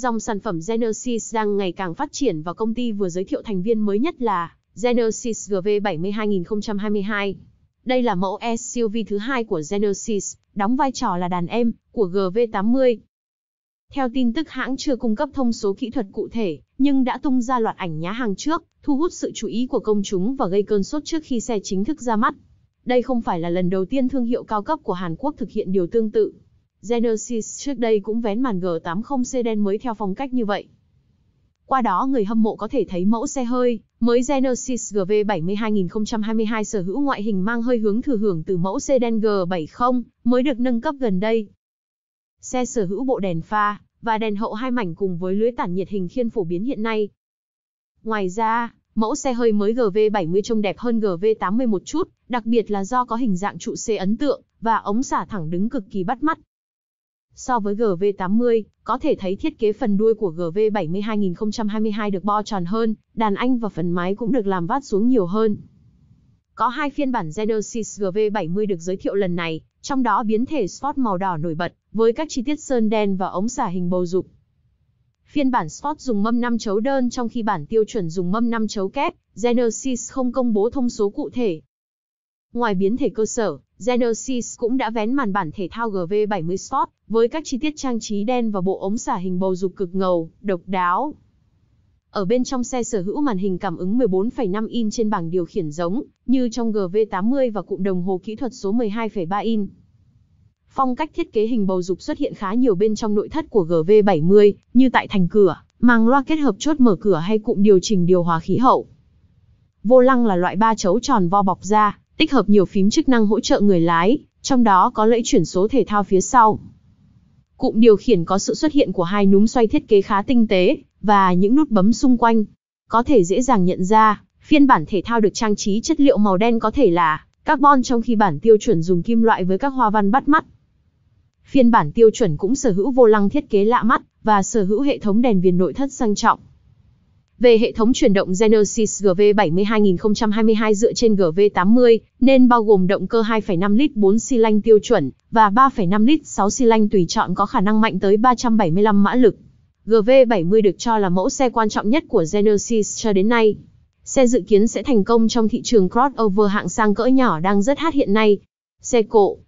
Dòng sản phẩm Genesis đang ngày càng phát triển và công ty vừa giới thiệu thành viên mới nhất là Genesis GV70 2022. Đây là mẫu SUV thứ hai của Genesis, đóng vai trò là đàn em của GV80. Theo tin tức hãng chưa cung cấp thông số kỹ thuật cụ thể, nhưng đã tung ra loạt ảnh nhá hàng trước, thu hút sự chú ý của công chúng và gây cơn sốt trước khi xe chính thức ra mắt. Đây không phải là lần đầu tiên thương hiệu cao cấp của Hàn Quốc thực hiện điều tương tự. Genesis trước đây cũng vén màn G80 sedan mới theo phong cách như vậy. Qua đó người hâm mộ có thể thấy mẫu xe hơi mới Genesis GV70 2022 sở hữu ngoại hình mang hơi hướng thừa hưởng từ mẫu sedan G70 mới được nâng cấp gần đây. Xe sở hữu bộ đèn pha và đèn hậu hai mảnh cùng với lưới tản nhiệt hình khiên phổ biến hiện nay. Ngoài ra, mẫu xe hơi mới GV70 trông đẹp hơn GV80 một chút, đặc biệt là do có hình dạng trụ xe ấn tượng và ống xả thẳng đứng cực kỳ bắt mắt. So với GV80, có thể thấy thiết kế phần đuôi của GV70 2022 được bo tròn hơn, đàn anh và phần mái cũng được làm vát xuống nhiều hơn. Có hai phiên bản Genesis GV70 được giới thiệu lần này, trong đó biến thể Sport màu đỏ nổi bật, với các chi tiết sơn đen và ống xả hình bầu dục. Phiên bản Sport dùng mâm 5 chấu đơn trong khi bản tiêu chuẩn dùng mâm 5 chấu kép, Genesis không công bố thông số cụ thể. Ngoài biến thể cơ sở, Genesis cũng đã vén màn bản thể thao GV70 Sport với các chi tiết trang trí đen và bộ ống xả hình bầu dục cực ngầu, độc đáo. Ở bên trong xe sở hữu màn hình cảm ứng 14,5 inch trên bảng điều khiển giống như trong GV80 và cụm đồng hồ kỹ thuật số 12,3 inch. Phong cách thiết kế hình bầu dục xuất hiện khá nhiều bên trong nội thất của GV70, như tại thành cửa, màng loa kết hợp chốt mở cửa hay cụm điều chỉnh điều hòa khí hậu. Vô lăng là loại ba chấu tròn vo bọc da, tích hợp nhiều phím chức năng hỗ trợ người lái, trong đó có lẫy chuyển số thể thao phía sau. Cụm điều khiển có sự xuất hiện của hai núm xoay thiết kế khá tinh tế, và những nút bấm xung quanh. Có thể dễ dàng nhận ra, phiên bản thể thao được trang trí chất liệu màu đen có thể là carbon trong khi bản tiêu chuẩn dùng kim loại với các hoa văn bắt mắt. Phiên bản tiêu chuẩn cũng sở hữu vô lăng thiết kế lạ mắt và sở hữu hệ thống đèn viền nội thất sang trọng. Về hệ thống chuyển động Genesis GV70 2022 dựa trên GV80, nên bao gồm động cơ 2,5 lít 4 xi lanh tiêu chuẩn và 3,5 lít 6 xi lanh tùy chọn có khả năng mạnh tới 375 mã lực. GV70 được cho là mẫu xe quan trọng nhất của Genesis cho đến nay. Xe dự kiến sẽ thành công trong thị trường crossover hạng sang cỡ nhỏ đang rất hot hiện nay. Xe cộ